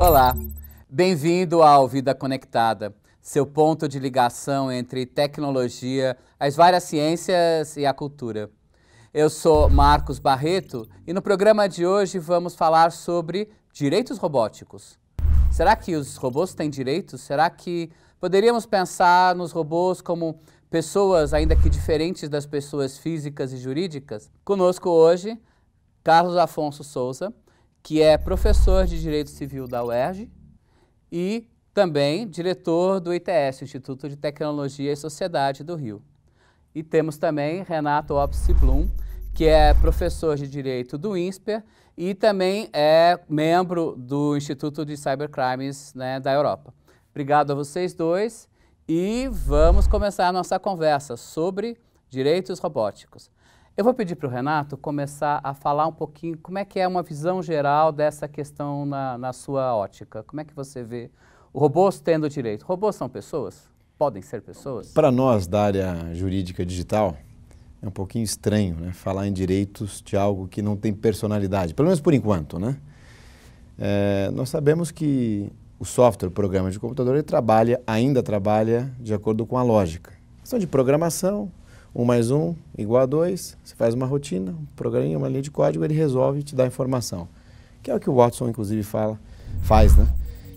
Olá, bem-vindo ao Vida Conectada, seu ponto de ligação entre tecnologia, as várias ciências e a cultura. Eu sou Marcos Barreto e no programa de hoje vamos falar sobre direitos robóticos. Será que os robôs têm direitos? Será que poderíamos pensar nos robôs como pessoas, ainda que diferentes das pessoas físicas e jurídicas. Conosco hoje, Carlos Afonso Souza, que é professor de Direito Civil da UERJ e também diretor do ITS, Instituto de Tecnologia e Sociedade do Rio. E temos também Renato Opsi Blum, que é professor de Direito do INSPER e também é membro do Instituto de Cybercrimes né, da Europa. Obrigado a vocês dois e vamos começar a nossa conversa sobre direitos robóticos. Eu vou pedir para o Renato começar a falar um pouquinho como é que é uma visão geral dessa questão na, na sua ótica. Como é que você vê o robôs tendo direito? Robôs são pessoas? Podem ser pessoas? Para nós da área jurídica digital, é um pouquinho estranho né? falar em direitos de algo que não tem personalidade, pelo menos por enquanto. Né? É, nós sabemos que o software, o programa de computador, ele trabalha, ainda trabalha de acordo com a lógica. Questão de programação, 1 mais 1 igual a 2, você faz uma rotina, um programinha, uma linha de código, ele resolve e te dá informação. Que é o que o Watson, inclusive, fala, faz, né?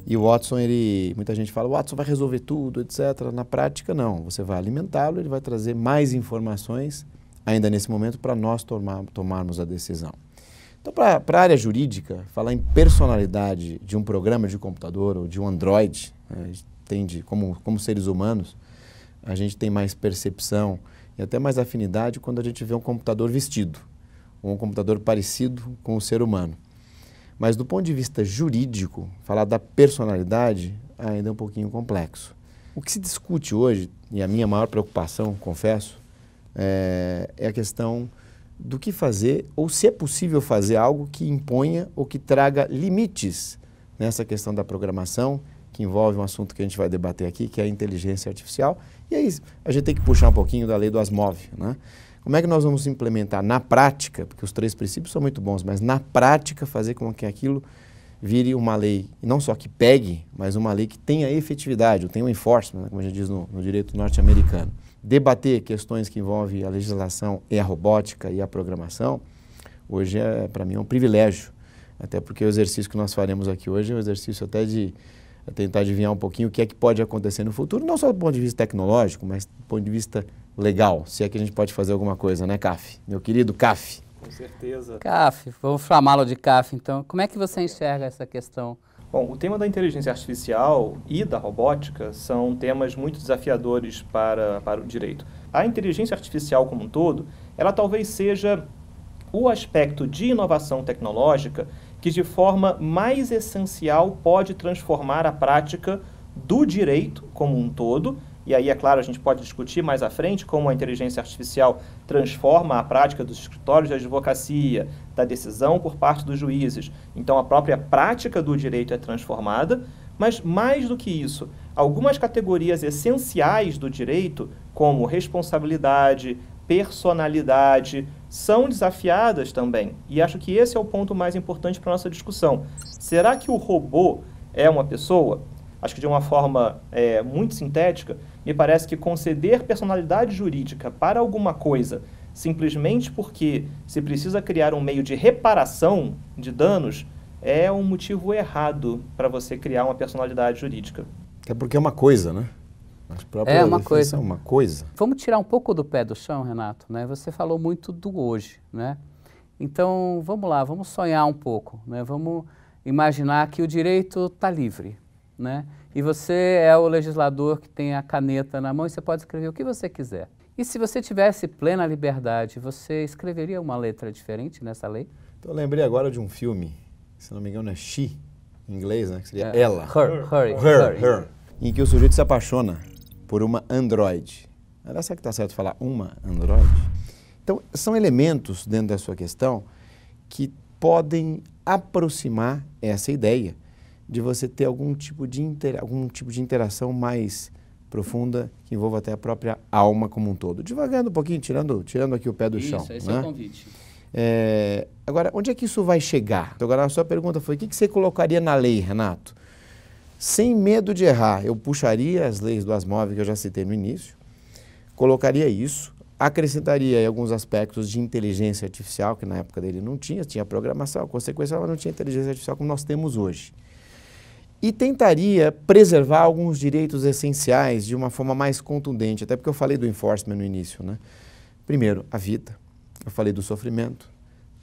E o Watson, ele, muita gente fala, o Watson vai resolver tudo, etc. Na prática, não. Você vai alimentá-lo, ele vai trazer mais informações, ainda nesse momento, para nós tomar, tomarmos a decisão. Então, para a área jurídica, falar em personalidade de um programa de computador ou de um Android, né, a gente como, como seres humanos, a gente tem mais percepção e até mais afinidade quando a gente vê um computador vestido, ou um computador parecido com o ser humano. Mas do ponto de vista jurídico, falar da personalidade ainda é um pouquinho complexo. O que se discute hoje, e a minha maior preocupação, confesso, é, é a questão do que fazer ou se é possível fazer algo que imponha ou que traga limites nessa questão da programação, que envolve um assunto que a gente vai debater aqui, que é a inteligência artificial. E aí a gente tem que puxar um pouquinho da lei do Asmov, né? Como é que nós vamos implementar na prática, porque os três princípios são muito bons, mas na prática fazer com que aquilo vire uma lei, não só que pegue, mas uma lei que tenha efetividade, ou tenha um enforcement, né? como a gente diz no, no direito norte-americano debater questões que envolvem a legislação e a robótica e a programação, hoje é para mim é um privilégio, até porque o exercício que nós faremos aqui hoje é um exercício até de tentar adivinhar um pouquinho o que é que pode acontecer no futuro, não só do ponto de vista tecnológico, mas do ponto de vista legal, se é que a gente pode fazer alguma coisa, né, CAF? Meu querido CAF. Com certeza. CAF, vamos chamá-lo de CAF, então. Como é que você enxerga essa questão Bom, o tema da inteligência artificial e da robótica são temas muito desafiadores para, para o direito. A inteligência artificial como um todo, ela talvez seja o aspecto de inovação tecnológica que de forma mais essencial pode transformar a prática do direito como um todo e aí, é claro, a gente pode discutir mais à frente como a inteligência artificial transforma a prática dos escritórios de advocacia, da decisão por parte dos juízes. Então, a própria prática do direito é transformada, mas mais do que isso, algumas categorias essenciais do direito, como responsabilidade, personalidade, são desafiadas também. E acho que esse é o ponto mais importante para a nossa discussão. Será que o robô é uma pessoa? acho que de uma forma é, muito sintética, me parece que conceder personalidade jurídica para alguma coisa simplesmente porque se precisa criar um meio de reparação de danos é um motivo errado para você criar uma personalidade jurídica. É porque é uma coisa, né? é uma coisa. uma coisa. Vamos tirar um pouco do pé do chão, Renato. Né? Você falou muito do hoje, né? Então, vamos lá, vamos sonhar um pouco, né? Vamos imaginar que o direito está livre, né? E você é o legislador que tem a caneta na mão e você pode escrever o que você quiser. E se você tivesse plena liberdade, você escreveria uma letra diferente nessa lei? Então, eu lembrei agora de um filme, se não me engano é She, em inglês, né? Que seria é, ela. Her, her, her, her, Em que o sujeito se apaixona por uma androide. será que está certo falar uma androide? Então, são elementos dentro da sua questão que podem aproximar essa ideia de você ter algum tipo de, inter, algum tipo de interação mais profunda que envolva até a própria alma como um todo. Devagando um pouquinho, tirando, tirando aqui o pé do isso, chão. Isso, esse né? é o né? convite. É, agora, onde é que isso vai chegar? Então, agora, a sua pergunta foi: o que, que você colocaria na lei, Renato? Sem medo de errar, eu puxaria as leis do Asmov que eu já citei no início, colocaria isso, acrescentaria alguns aspectos de inteligência artificial, que na época dele não tinha, tinha programação, a consequência ela não tinha inteligência artificial como nós temos hoje e tentaria preservar alguns direitos essenciais de uma forma mais contundente, até porque eu falei do enforcement no início, né? Primeiro, a vida. Eu falei do sofrimento.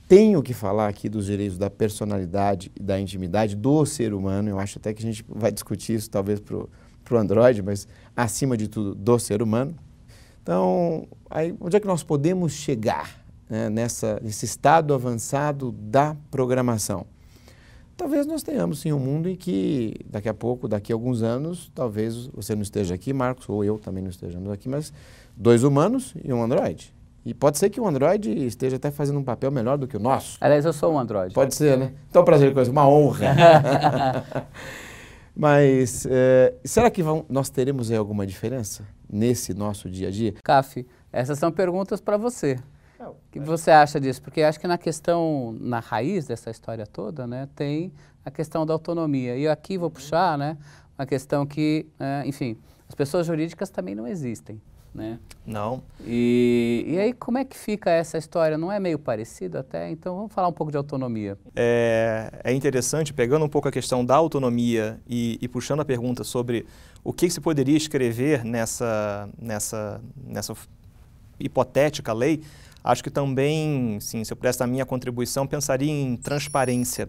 Tenho que falar aqui dos direitos da personalidade e da intimidade do ser humano. Eu acho até que a gente vai discutir isso talvez para o Android, mas acima de tudo, do ser humano. Então, aí, onde é que nós podemos chegar né, nessa, nesse estado avançado da programação? Talvez nós tenhamos sim um mundo em que daqui a pouco, daqui a alguns anos, talvez você não esteja aqui, Marcos, ou eu também não estejamos aqui, mas dois humanos e um Android. E pode ser que o Android esteja até fazendo um papel melhor do que o nosso. Aliás, eu sou um Android. Pode ser, né? Então, prazer, coisa, uma honra. Mas é, será que vão, nós teremos aí alguma diferença nesse nosso dia a dia? Caf, essas são perguntas para você. O que você acha disso? Porque acho que na questão, na raiz dessa história toda, né, tem a questão da autonomia. E eu aqui vou uhum. puxar né, uma questão que, é, enfim, as pessoas jurídicas também não existem. Né? Não. E, e aí, como é que fica essa história? Não é meio parecido até? Então, vamos falar um pouco de autonomia. É, é interessante, pegando um pouco a questão da autonomia e, e puxando a pergunta sobre o que, que se poderia escrever nessa, nessa, nessa hipotética lei, Acho que também, sim, se eu pudesse dar minha contribuição, pensaria em transparência,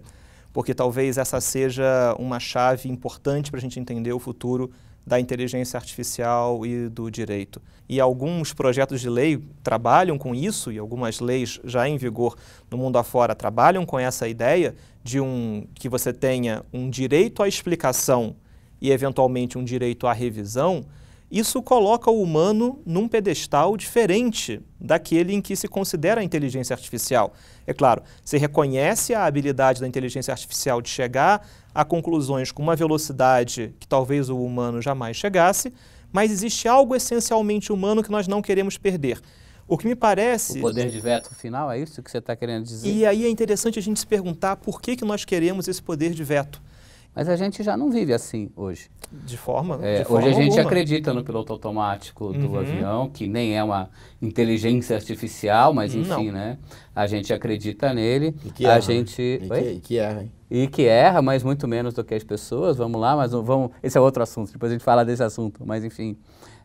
porque talvez essa seja uma chave importante para a gente entender o futuro da inteligência artificial e do direito. E alguns projetos de lei trabalham com isso, e algumas leis já em vigor no mundo afora trabalham com essa ideia de um que você tenha um direito à explicação e eventualmente um direito à revisão, isso coloca o humano num pedestal diferente daquele em que se considera a inteligência artificial. É claro, se reconhece a habilidade da inteligência artificial de chegar a conclusões com uma velocidade que talvez o humano jamais chegasse, mas existe algo essencialmente humano que nós não queremos perder. O que me parece. O poder de veto final, é isso que você está querendo dizer? E aí é interessante a gente se perguntar por que, que nós queremos esse poder de veto. Mas a gente já não vive assim hoje. De forma, né? é, de forma Hoje a gente alguma. acredita no piloto automático do uhum. avião, que nem é uma inteligência artificial, mas enfim, não. né? A gente acredita nele. E que a erra. gente. E que, e que, erra, hein? E que erra, mas muito menos do que as pessoas. Vamos lá, mas vamos. Esse é outro assunto, depois a gente fala desse assunto, mas enfim.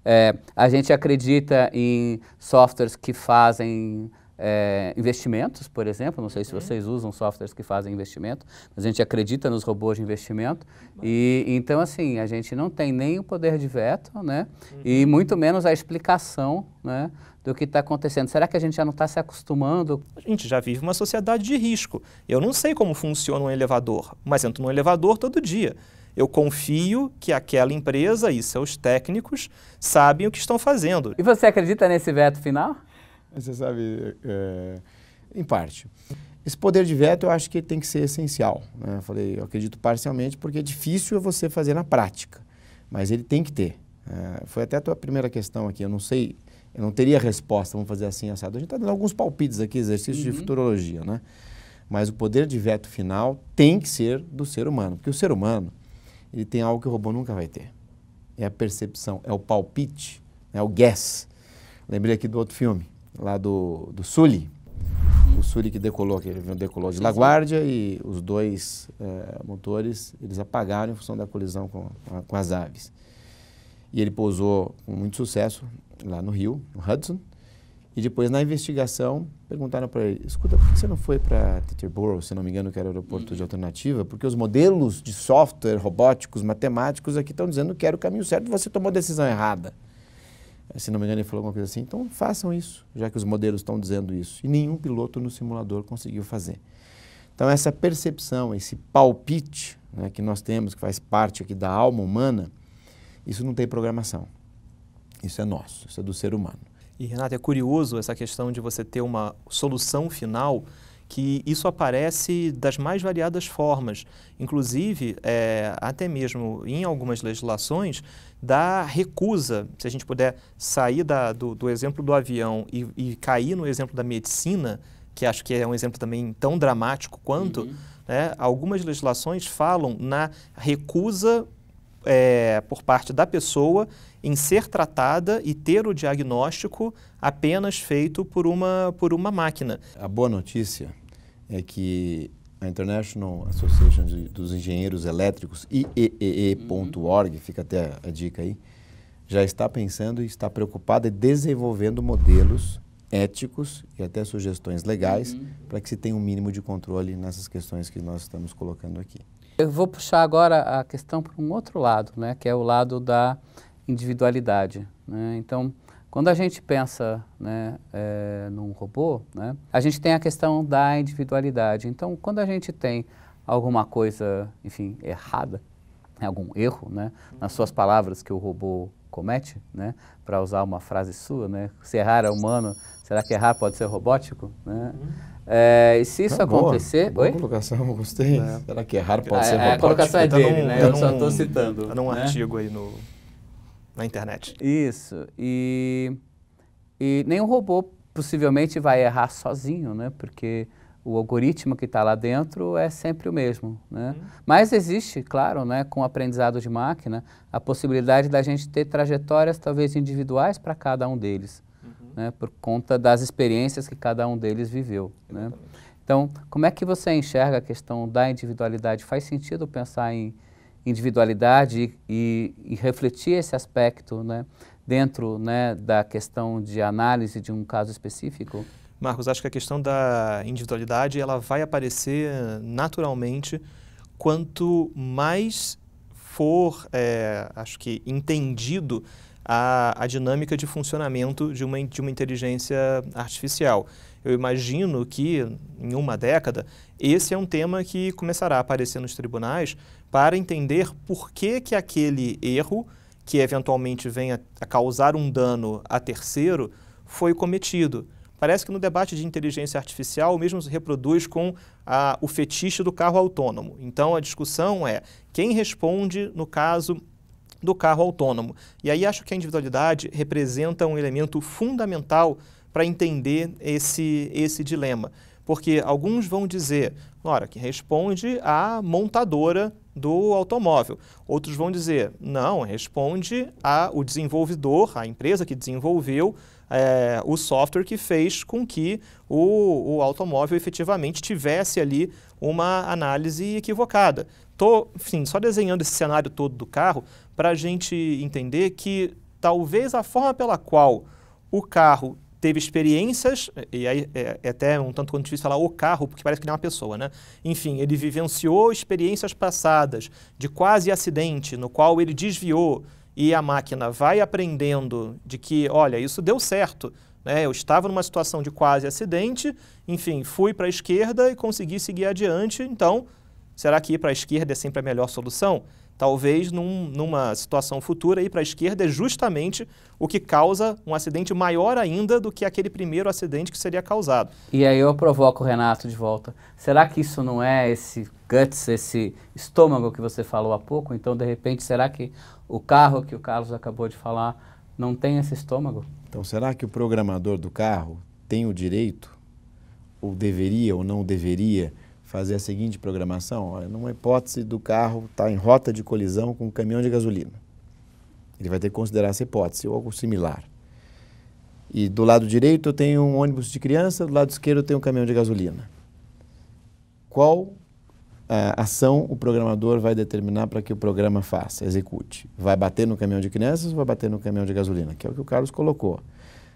É, a gente acredita em softwares que fazem é, investimentos, por exemplo. Não sei se uhum. vocês usam softwares que fazem investimento, mas a gente acredita nos robôs de investimento. E então, assim, a gente não tem nem o poder de veto, né? Uhum. E muito menos a explicação, né? Do que está acontecendo. Será que a gente já não está se acostumando? A gente já vive uma sociedade de risco. Eu não sei como funciona um elevador, mas entro num elevador todo dia. Eu confio que aquela empresa e seus técnicos sabem o que estão fazendo. E você acredita nesse veto final? Você sabe, é, em parte. Esse poder de veto eu acho que tem que ser essencial. Né? Eu falei, eu acredito parcialmente, porque é difícil você fazer na prática, mas ele tem que ter. É, foi até a tua primeira questão aqui, eu não sei, eu não teria resposta, vamos fazer assim, assado. A gente está dando alguns palpites aqui, exercícios uhum. de futurologia, né? Mas o poder de veto final tem que ser do ser humano, porque o ser humano, ele tem algo que o robô nunca vai ter. É a percepção, é o palpite, é o guess. Lembrei aqui do outro filme, lá do, do Sully. O Sully que decolou, que decolou de Laguardia e os dois é, motores, eles apagaram em função da colisão com, com, com as aves. E ele pousou com muito sucesso lá no Rio, no Hudson. E depois, na investigação, perguntaram para ele: escuta, por que você não foi para Teterboro, se não me engano, que era o aeroporto uhum. de alternativa? Porque os modelos de software robóticos, matemáticos aqui estão dizendo que era o caminho certo e você tomou a decisão errada. É, se não me engano, ele falou alguma coisa assim. Então, façam isso, já que os modelos estão dizendo isso. E nenhum piloto no simulador conseguiu fazer. Então, essa percepção, esse palpite né, que nós temos, que faz parte aqui da alma humana, isso não tem programação. Isso é nosso, isso é do ser humano. E, Renato, é curioso essa questão de você ter uma solução final que isso aparece das mais variadas formas, inclusive é, até mesmo em algumas legislações da recusa, se a gente puder sair da, do, do, exemplo do avião e, e, cair no exemplo da medicina, que acho que é um exemplo também tão dramático quanto, uhum. né, algumas legislações falam na recusa é, por parte da pessoa em ser tratada e ter o diagnóstico apenas feito por uma, por uma máquina. A boa notícia é que a International Association dos Engenheiros Elétricos, IEEE.org, uhum. fica até a dica aí, já está pensando e está preocupada em desenvolvendo modelos éticos e até sugestões legais uhum. para que se tenha um mínimo de controle nessas questões que nós estamos colocando aqui. Eu vou puxar agora a questão para um outro lado, né, que é o lado da individualidade. Né? Então, quando a gente pensa né, é, num robô, né, a gente tem a questão da individualidade. Então, quando a gente tem alguma coisa, enfim, errada, algum erro, né, nas suas palavras que o robô comete, né, para usar uma frase sua, né, se errar é humano, será que errar pode ser robótico? Né? Uhum. É, e se isso ah, acontecer. Boa, boa Oi? colocação, gostei. É. Será que errar é pode é, ser votado? É, a colocação é, é tá dele, né? Tá Eu só estou citando. Tá num né? artigo aí no, na internet. Isso. E, e nenhum robô possivelmente vai errar sozinho, né? Porque o algoritmo que está lá dentro é sempre o mesmo. Né? Hum. Mas existe, claro, né, com o aprendizado de máquina, a possibilidade da gente ter trajetórias talvez individuais para cada um deles né, por conta das experiências que cada um deles viveu. Né? Então, como é que você enxerga a questão da individualidade? Faz sentido pensar em individualidade e, e, refletir esse aspecto né, dentro né, da questão de análise de um caso específico? Marcos, acho que a questão da individualidade ela vai aparecer naturalmente quanto mais for, é, acho que, entendido a, a dinâmica de funcionamento de uma, de uma inteligência artificial. Eu imagino que, em uma década, esse é um tema que começará a aparecer nos tribunais para entender por que, que aquele erro, que eventualmente venha a causar um dano a terceiro, foi cometido. Parece que no debate de inteligência artificial mesmo se reproduz com a, o fetiche do carro autônomo. Então a discussão é quem responde no caso do carro autônomo. E aí acho que a individualidade representa um elemento fundamental para entender esse, esse dilema. Porque alguns vão dizer, ora, que responde à montadora do automóvel. Outros vão dizer, não, responde ao desenvolvedor, à empresa que desenvolveu é, o software que fez com que o, o automóvel efetivamente tivesse ali uma análise equivocada. Estou, enfim, só desenhando esse cenário todo do carro para a gente entender que talvez a forma pela qual o carro teve experiências, e aí é, é até um tanto quanto difícil falar o carro, porque parece que não é uma pessoa, né? Enfim, ele vivenciou experiências passadas de quase acidente, no qual ele desviou, e a máquina vai aprendendo de que, olha, isso deu certo, né? eu estava numa situação de quase acidente, enfim, fui para a esquerda e consegui seguir adiante, então será que ir para a esquerda é sempre a melhor solução? Talvez num, numa situação futura ir para a esquerda é justamente o que causa um acidente maior ainda do que aquele primeiro acidente que seria causado. E aí eu provoco o Renato de volta. Será que isso não é esse guts, esse estômago que você falou há pouco? Então, de repente, será que o carro que o Carlos acabou de falar não tem esse estômago? Então, será que o programador do carro tem o direito, ou deveria ou não deveria, fazer a seguinte programação: olha, numa hipótese do carro estar tá em rota de colisão com um caminhão de gasolina. Ele vai ter que considerar essa hipótese ou algo similar. E do lado direito eu tenho um ônibus de criança, do lado esquerdo eu tenho um caminhão de gasolina. Qual a é, ação o programador vai determinar para que o programa faça, execute? Vai bater no caminhão de crianças ou vai bater no caminhão de gasolina? Que é o que o Carlos colocou.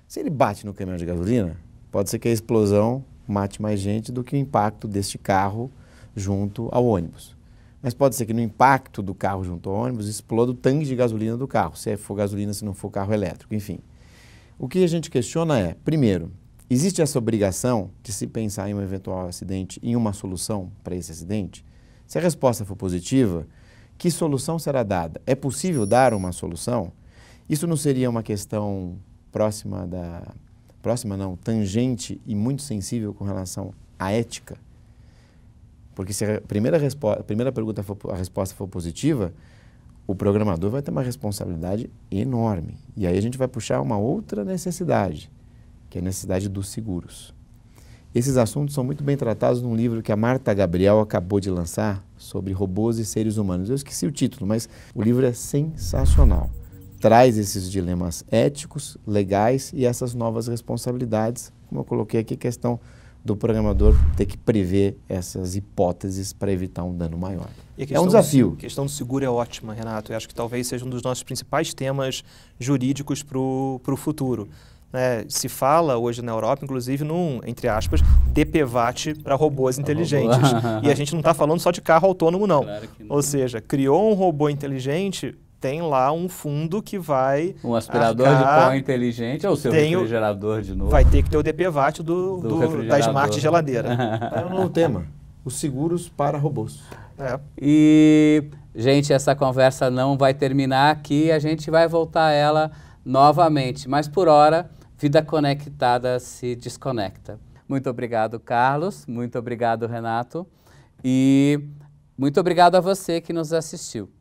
Se ele bate no caminhão de gasolina, pode ser que a explosão mate mais gente do que o impacto deste carro junto ao ônibus. Mas pode ser que no impacto do carro junto ao ônibus exploda o tanque de gasolina do carro, se é for gasolina, se não for carro elétrico, enfim. O que a gente questiona é, primeiro, existe essa obrigação de se pensar em um eventual acidente, em uma solução para esse acidente? Se a resposta for positiva, que solução será dada? É possível dar uma solução? Isso não seria uma questão próxima da próxima não, tangente e muito sensível com relação à ética, porque se a primeira, a primeira pergunta, for, a resposta for positiva, o programador vai ter uma responsabilidade enorme. E aí a gente vai puxar uma outra necessidade, que é a necessidade dos seguros. Esses assuntos são muito bem tratados num livro que a Marta Gabriel acabou de lançar sobre robôs e seres humanos. Eu esqueci o título, mas o livro é sensacional traz esses dilemas éticos, legais e essas novas responsabilidades, como eu coloquei aqui, questão do programador ter que prever essas hipóteses para evitar um dano maior. É um desafio. A questão do seguro é ótima, Renato. Eu acho que talvez seja um dos nossos principais temas jurídicos para o futuro. É, se fala hoje na Europa, inclusive, num, entre aspas, DPVAT para robôs inteligentes. e a gente não está falando só de carro autônomo, não. Claro não. Ou seja, criou um robô inteligente, tem lá um fundo que vai. Um aspirador arcar, de pó inteligente ou seu refrigerador de novo? Vai ter que ter o DPVAT do, do, do da Smart Geladeira. é um novo tema: os seguros para robôs. É. E, gente, essa conversa não vai terminar aqui, a gente vai voltar a ela novamente. Mas por hora, vida conectada se desconecta. Muito obrigado, Carlos. Muito obrigado, Renato. E muito obrigado a você que nos assistiu.